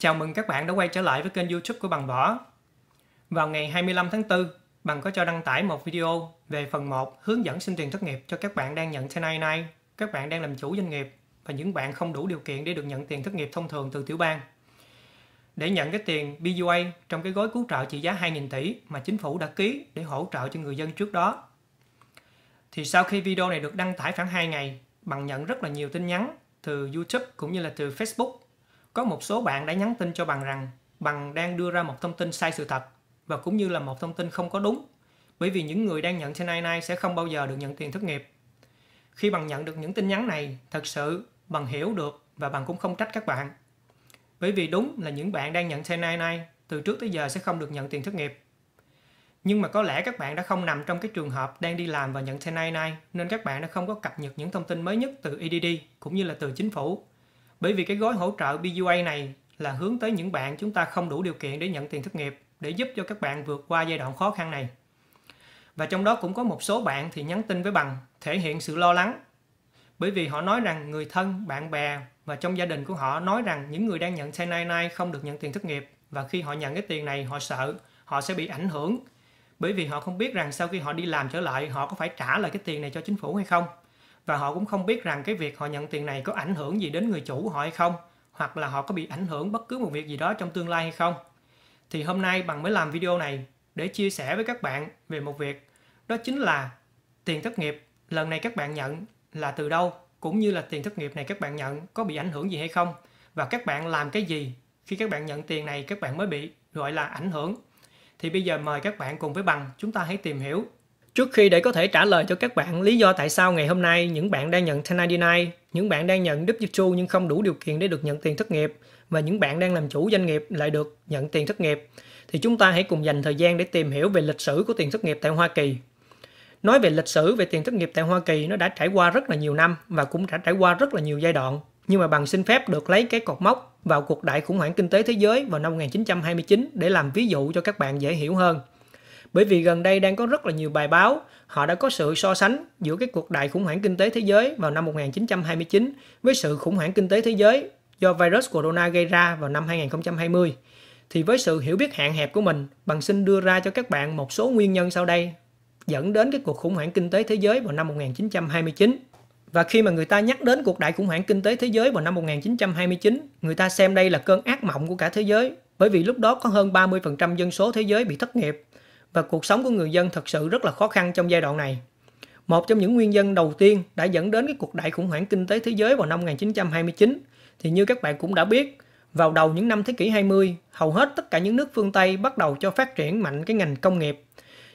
Chào mừng các bạn đã quay trở lại với kênh YouTube của Bằng Võ. Vào ngày 25 tháng 4, Bằng có cho đăng tải một video về phần 1 hướng dẫn xin tiền thất nghiệp cho các bạn đang nhận sen nay, các bạn đang làm chủ doanh nghiệp và những bạn không đủ điều kiện để được nhận tiền thất nghiệp thông thường từ tiểu bang. Để nhận cái tiền BUA trong cái gói cứu trợ trị giá 2.000 tỷ mà chính phủ đã ký để hỗ trợ cho người dân trước đó. Thì sau khi video này được đăng tải khoảng 2 ngày, Bằng nhận rất là nhiều tin nhắn từ YouTube cũng như là từ Facebook có một số bạn đã nhắn tin cho bằng rằng bằng đang đưa ra một thông tin sai sự thật và cũng như là một thông tin không có đúng bởi vì những người đang nhận trên nay sẽ không bao giờ được nhận tiền thất nghiệp. Khi bằng nhận được những tin nhắn này, thật sự bằng hiểu được và bằng cũng không trách các bạn. Bởi vì đúng là những bạn đang nhận trên nay từ trước tới giờ sẽ không được nhận tiền thất nghiệp. Nhưng mà có lẽ các bạn đã không nằm trong cái trường hợp đang đi làm và nhận trên nay nên các bạn đã không có cập nhật những thông tin mới nhất từ EDD cũng như là từ chính phủ bởi vì cái gói hỗ trợ BUA này là hướng tới những bạn chúng ta không đủ điều kiện để nhận tiền thất nghiệp để giúp cho các bạn vượt qua giai đoạn khó khăn này. Và trong đó cũng có một số bạn thì nhắn tin với bằng thể hiện sự lo lắng bởi vì họ nói rằng người thân, bạn bè và trong gia đình của họ nói rằng những người đang nhận C99 không được nhận tiền thất nghiệp và khi họ nhận cái tiền này họ sợ họ sẽ bị ảnh hưởng bởi vì họ không biết rằng sau khi họ đi làm trở lại họ có phải trả lại cái tiền này cho chính phủ hay không và họ cũng không biết rằng cái việc họ nhận tiền này có ảnh hưởng gì đến người chủ họ hay không hoặc là họ có bị ảnh hưởng bất cứ một việc gì đó trong tương lai hay không thì hôm nay bằng mới làm video này để chia sẻ với các bạn về một việc đó chính là tiền thất nghiệp lần này các bạn nhận là từ đâu cũng như là tiền thất nghiệp này các bạn nhận có bị ảnh hưởng gì hay không và các bạn làm cái gì khi các bạn nhận tiền này các bạn mới bị gọi là ảnh hưởng thì bây giờ mời các bạn cùng với bằng chúng ta hãy tìm hiểu Trước khi để có thể trả lời cho các bạn lý do tại sao ngày hôm nay những bạn đang nhận 1099, những bạn đang nhận W2 nhưng không đủ điều kiện để được nhận tiền thất nghiệp và những bạn đang làm chủ doanh nghiệp lại được nhận tiền thất nghiệp thì chúng ta hãy cùng dành thời gian để tìm hiểu về lịch sử của tiền thất nghiệp tại Hoa Kỳ. Nói về lịch sử về tiền thất nghiệp tại Hoa Kỳ nó đã trải qua rất là nhiều năm và cũng đã trải qua rất là nhiều giai đoạn. Nhưng mà bằng xin phép được lấy cái cột mốc vào cuộc đại khủng hoảng kinh tế thế giới vào năm 1929 để làm ví dụ cho các bạn dễ hiểu hơn. Bởi vì gần đây đang có rất là nhiều bài báo, họ đã có sự so sánh giữa cái cuộc đại khủng hoảng kinh tế thế giới vào năm 1929 với sự khủng hoảng kinh tế thế giới do virus corona gây ra vào năm 2020. Thì với sự hiểu biết hạn hẹp của mình, bằng xin đưa ra cho các bạn một số nguyên nhân sau đây dẫn đến cái cuộc khủng hoảng kinh tế thế giới vào năm 1929. Và khi mà người ta nhắc đến cuộc đại khủng hoảng kinh tế thế giới vào năm 1929, người ta xem đây là cơn ác mộng của cả thế giới, bởi vì lúc đó có hơn 30% dân số thế giới bị thất nghiệp và cuộc sống của người dân thật sự rất là khó khăn trong giai đoạn này. Một trong những nguyên nhân đầu tiên đã dẫn đến cái cuộc đại khủng hoảng kinh tế thế giới vào năm 1929 thì như các bạn cũng đã biết, vào đầu những năm thế kỷ 20, hầu hết tất cả những nước phương Tây bắt đầu cho phát triển mạnh cái ngành công nghiệp.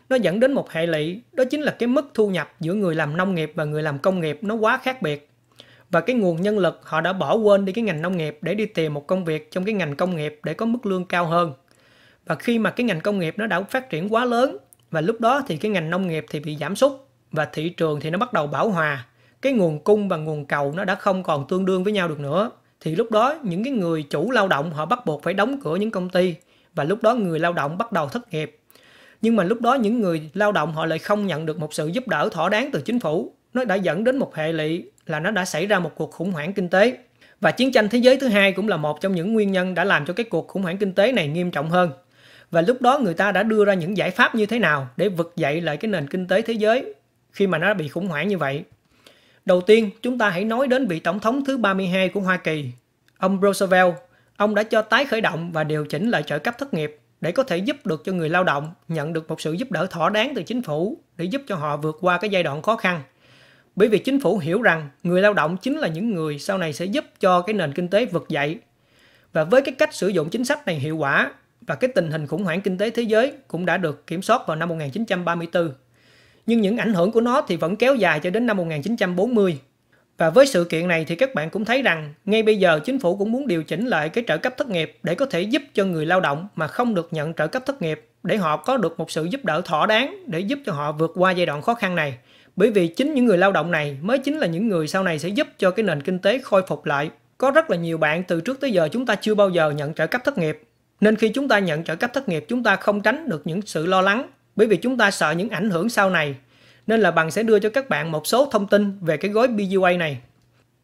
Nó dẫn đến một hệ lụy, đó chính là cái mức thu nhập giữa người làm nông nghiệp và người làm công nghiệp nó quá khác biệt. Và cái nguồn nhân lực họ đã bỏ quên đi cái ngành nông nghiệp để đi tìm một công việc trong cái ngành công nghiệp để có mức lương cao hơn và khi mà cái ngành công nghiệp nó đã phát triển quá lớn và lúc đó thì cái ngành nông nghiệp thì bị giảm sút và thị trường thì nó bắt đầu bão hòa cái nguồn cung và nguồn cầu nó đã không còn tương đương với nhau được nữa thì lúc đó những cái người chủ lao động họ bắt buộc phải đóng cửa những công ty và lúc đó người lao động bắt đầu thất nghiệp nhưng mà lúc đó những người lao động họ lại không nhận được một sự giúp đỡ thỏa đáng từ chính phủ nó đã dẫn đến một hệ lụy là nó đã xảy ra một cuộc khủng hoảng kinh tế và chiến tranh thế giới thứ hai cũng là một trong những nguyên nhân đã làm cho cái cuộc khủng hoảng kinh tế này nghiêm trọng hơn và lúc đó người ta đã đưa ra những giải pháp như thế nào để vực dậy lại cái nền kinh tế thế giới khi mà nó bị khủng hoảng như vậy. Đầu tiên, chúng ta hãy nói đến vị tổng thống thứ 32 của Hoa Kỳ, ông Roosevelt. Ông đã cho tái khởi động và điều chỉnh lại trợ cấp thất nghiệp để có thể giúp được cho người lao động nhận được một sự giúp đỡ thỏa đáng từ chính phủ để giúp cho họ vượt qua cái giai đoạn khó khăn. Bởi vì chính phủ hiểu rằng người lao động chính là những người sau này sẽ giúp cho cái nền kinh tế vực dậy. Và với cái cách sử dụng chính sách này hiệu quả và cái tình hình khủng hoảng kinh tế thế giới cũng đã được kiểm soát vào năm 1934. Nhưng những ảnh hưởng của nó thì vẫn kéo dài cho đến năm 1940. Và với sự kiện này thì các bạn cũng thấy rằng ngay bây giờ chính phủ cũng muốn điều chỉnh lại cái trợ cấp thất nghiệp để có thể giúp cho người lao động mà không được nhận trợ cấp thất nghiệp để họ có được một sự giúp đỡ thỏa đáng để giúp cho họ vượt qua giai đoạn khó khăn này. Bởi vì chính những người lao động này mới chính là những người sau này sẽ giúp cho cái nền kinh tế khôi phục lại. Có rất là nhiều bạn từ trước tới giờ chúng ta chưa bao giờ nhận trợ cấp thất nghiệp nên khi chúng ta nhận trợ cấp thất nghiệp, chúng ta không tránh được những sự lo lắng bởi vì chúng ta sợ những ảnh hưởng sau này. Nên là bằng sẽ đưa cho các bạn một số thông tin về cái gói BUA này.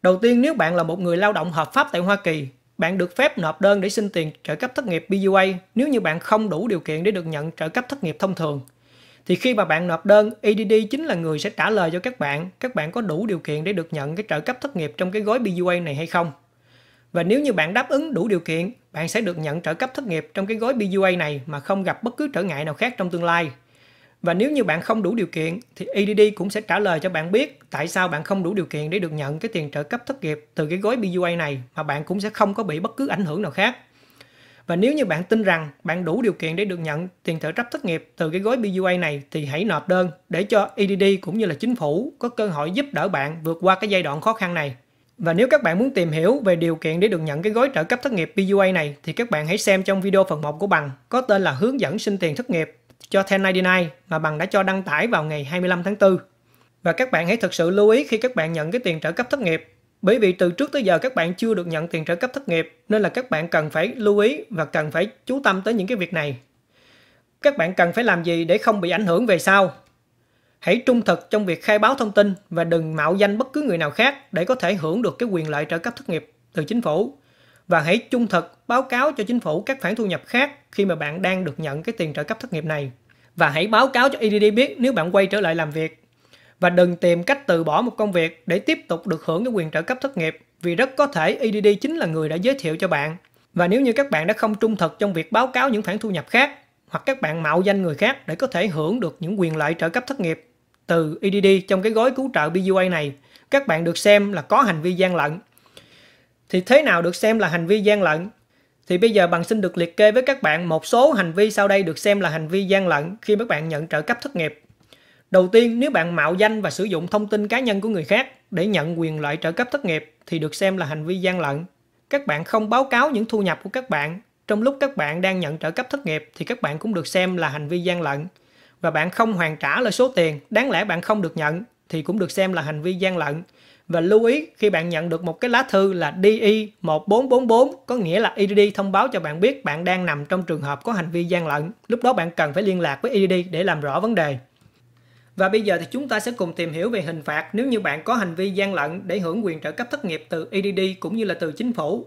Đầu tiên, nếu bạn là một người lao động hợp pháp tại Hoa Kỳ, bạn được phép nộp đơn để xin tiền trợ cấp thất nghiệp BUA nếu như bạn không đủ điều kiện để được nhận trợ cấp thất nghiệp thông thường. Thì khi mà bạn nộp đơn, EDD chính là người sẽ trả lời cho các bạn các bạn có đủ điều kiện để được nhận cái trợ cấp thất nghiệp trong cái gói BUA này hay không. Và nếu như bạn đáp ứng đủ điều kiện, bạn sẽ được nhận trợ cấp thất nghiệp trong cái gói BUA này mà không gặp bất cứ trở ngại nào khác trong tương lai. Và nếu như bạn không đủ điều kiện thì EDD cũng sẽ trả lời cho bạn biết tại sao bạn không đủ điều kiện để được nhận cái tiền trợ cấp thất nghiệp từ cái gói BUA này mà bạn cũng sẽ không có bị bất cứ ảnh hưởng nào khác. Và nếu như bạn tin rằng bạn đủ điều kiện để được nhận tiền trợ cấp thất nghiệp từ cái gói BUA này thì hãy nộp đơn để cho EDD cũng như là chính phủ có cơ hội giúp đỡ bạn vượt qua cái giai đoạn khó khăn này. Và nếu các bạn muốn tìm hiểu về điều kiện để được nhận cái gói trợ cấp thất nghiệp PUA này thì các bạn hãy xem trong video phần 1 của bằng có tên là hướng dẫn xin tiền thất nghiệp cho 1099 mà bằng đã cho đăng tải vào ngày 25 tháng 4. Và các bạn hãy thực sự lưu ý khi các bạn nhận cái tiền trợ cấp thất nghiệp bởi vì từ trước tới giờ các bạn chưa được nhận tiền trợ cấp thất nghiệp nên là các bạn cần phải lưu ý và cần phải chú tâm tới những cái việc này. Các bạn cần phải làm gì để không bị ảnh hưởng về sau Hãy trung thực trong việc khai báo thông tin và đừng mạo danh bất cứ người nào khác để có thể hưởng được cái quyền lợi trợ cấp thất nghiệp từ chính phủ. Và hãy trung thực báo cáo cho chính phủ các khoản thu nhập khác khi mà bạn đang được nhận cái tiền trợ cấp thất nghiệp này. Và hãy báo cáo cho EDD biết nếu bạn quay trở lại làm việc. Và đừng tìm cách từ bỏ một công việc để tiếp tục được hưởng cái quyền trợ cấp thất nghiệp vì rất có thể EDD chính là người đã giới thiệu cho bạn. Và nếu như các bạn đã không trung thực trong việc báo cáo những khoản thu nhập khác hoặc các bạn mạo danh người khác để có thể hưởng được những quyền lợi trợ cấp thất nghiệp từ EDD trong cái gói cứu trợ BUA này, các bạn được xem là có hành vi gian lận. Thì thế nào được xem là hành vi gian lận? Thì bây giờ bằng xin được liệt kê với các bạn một số hành vi sau đây được xem là hành vi gian lận khi các bạn nhận trợ cấp thất nghiệp. Đầu tiên, nếu bạn mạo danh và sử dụng thông tin cá nhân của người khác để nhận quyền lợi trợ cấp thất nghiệp thì được xem là hành vi gian lận. Các bạn không báo cáo những thu nhập của các bạn trong lúc các bạn đang nhận trợ cấp thất nghiệp thì các bạn cũng được xem là hành vi gian lận và bạn không hoàn trả lại số tiền đáng lẽ bạn không được nhận thì cũng được xem là hành vi gian lận. Và lưu ý khi bạn nhận được một cái lá thư là DI 1444 có nghĩa là EDD thông báo cho bạn biết bạn đang nằm trong trường hợp có hành vi gian lận. Lúc đó bạn cần phải liên lạc với EDD để làm rõ vấn đề. Và bây giờ thì chúng ta sẽ cùng tìm hiểu về hình phạt nếu như bạn có hành vi gian lận để hưởng quyền trợ cấp thất nghiệp từ EDD cũng như là từ chính phủ.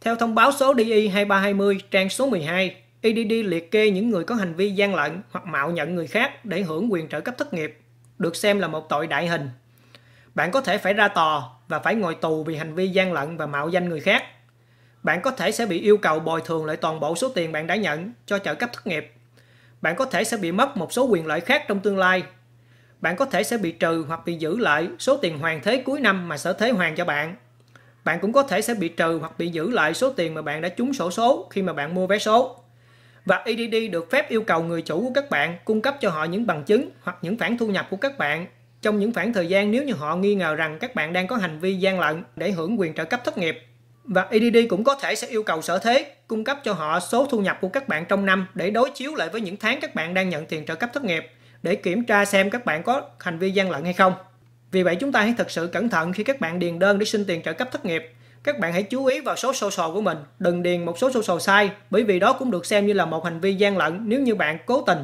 Theo thông báo số DI 2320 trang số 12, EDD liệt kê những người có hành vi gian lận hoặc mạo nhận người khác để hưởng quyền trợ cấp thất nghiệp, được xem là một tội đại hình. Bạn có thể phải ra tòa và phải ngồi tù vì hành vi gian lận và mạo danh người khác. Bạn có thể sẽ bị yêu cầu bồi thường lại toàn bộ số tiền bạn đã nhận cho trợ cấp thất nghiệp. Bạn có thể sẽ bị mất một số quyền lợi khác trong tương lai. Bạn có thể sẽ bị trừ hoặc bị giữ lại số tiền hoàn thế cuối năm mà sở thế hoàn cho bạn. Bạn cũng có thể sẽ bị trừ hoặc bị giữ lại số tiền mà bạn đã trúng sổ số khi mà bạn mua vé số và EDD được phép yêu cầu người chủ của các bạn cung cấp cho họ những bằng chứng hoặc những phản thu nhập của các bạn trong những khoảng thời gian nếu như họ nghi ngờ rằng các bạn đang có hành vi gian lận để hưởng quyền trợ cấp thất nghiệp. Và EDD cũng có thể sẽ yêu cầu sở thế cung cấp cho họ số thu nhập của các bạn trong năm để đối chiếu lại với những tháng các bạn đang nhận tiền trợ cấp thất nghiệp để kiểm tra xem các bạn có hành vi gian lận hay không. Vì vậy chúng ta hãy thật sự cẩn thận khi các bạn điền đơn để xin tiền trợ cấp thất nghiệp các bạn hãy chú ý vào số social của mình, đừng điền một số social sai bởi vì đó cũng được xem như là một hành vi gian lận nếu như bạn cố tình.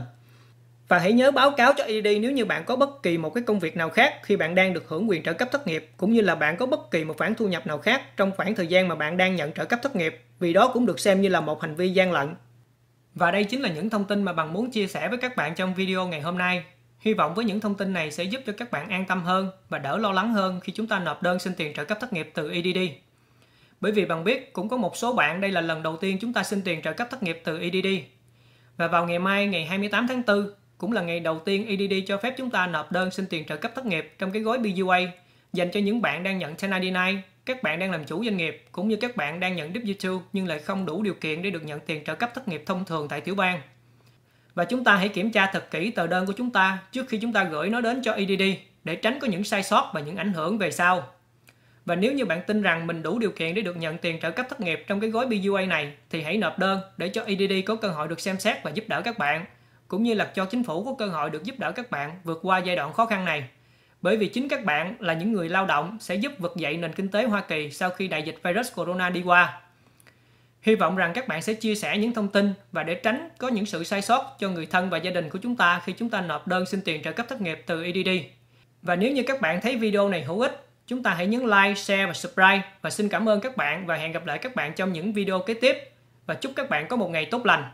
Và hãy nhớ báo cáo cho ED nếu như bạn có bất kỳ một cái công việc nào khác khi bạn đang được hưởng quyền trợ cấp thất nghiệp cũng như là bạn có bất kỳ một khoản thu nhập nào khác trong khoảng thời gian mà bạn đang nhận trợ cấp thất nghiệp vì đó cũng được xem như là một hành vi gian lận. Và đây chính là những thông tin mà bằng muốn chia sẻ với các bạn trong video ngày hôm nay. Hy vọng với những thông tin này sẽ giúp cho các bạn an tâm hơn và đỡ lo lắng hơn khi chúng ta nộp đơn xin tiền trợ cấp thất nghiệp từ EDD. Bởi vì bạn biết cũng có một số bạn đây là lần đầu tiên chúng ta xin tiền trợ cấp thất nghiệp từ EDD. Và vào ngày mai ngày 28 tháng 4 cũng là ngày đầu tiên EDD cho phép chúng ta nộp đơn xin tiền trợ cấp thất nghiệp trong cái gói BUA dành cho những bạn đang nhận 1099, các bạn đang làm chủ doanh nghiệp cũng như các bạn đang nhận W2 nhưng lại không đủ điều kiện để được nhận tiền trợ cấp thất nghiệp thông thường tại tiểu bang. Và chúng ta hãy kiểm tra thật kỹ tờ đơn của chúng ta trước khi chúng ta gửi nó đến cho EDD để tránh có những sai sót và những ảnh hưởng về sau. Và nếu như bạn tin rằng mình đủ điều kiện để được nhận tiền trợ cấp thất nghiệp trong cái gói BUA này thì hãy nộp đơn để cho EDD có cơ hội được xem xét và giúp đỡ các bạn, cũng như là cho chính phủ có cơ hội được giúp đỡ các bạn vượt qua giai đoạn khó khăn này. Bởi vì chính các bạn là những người lao động sẽ giúp vực dậy nền kinh tế Hoa Kỳ sau khi đại dịch virus corona đi qua. Hy vọng rằng các bạn sẽ chia sẻ những thông tin và để tránh có những sự sai sót cho người thân và gia đình của chúng ta khi chúng ta nộp đơn xin tiền trợ cấp thất nghiệp từ EDD. Và nếu như các bạn thấy video này hữu ích Chúng ta hãy nhấn like, share và subscribe. Và xin cảm ơn các bạn và hẹn gặp lại các bạn trong những video kế tiếp. Và chúc các bạn có một ngày tốt lành.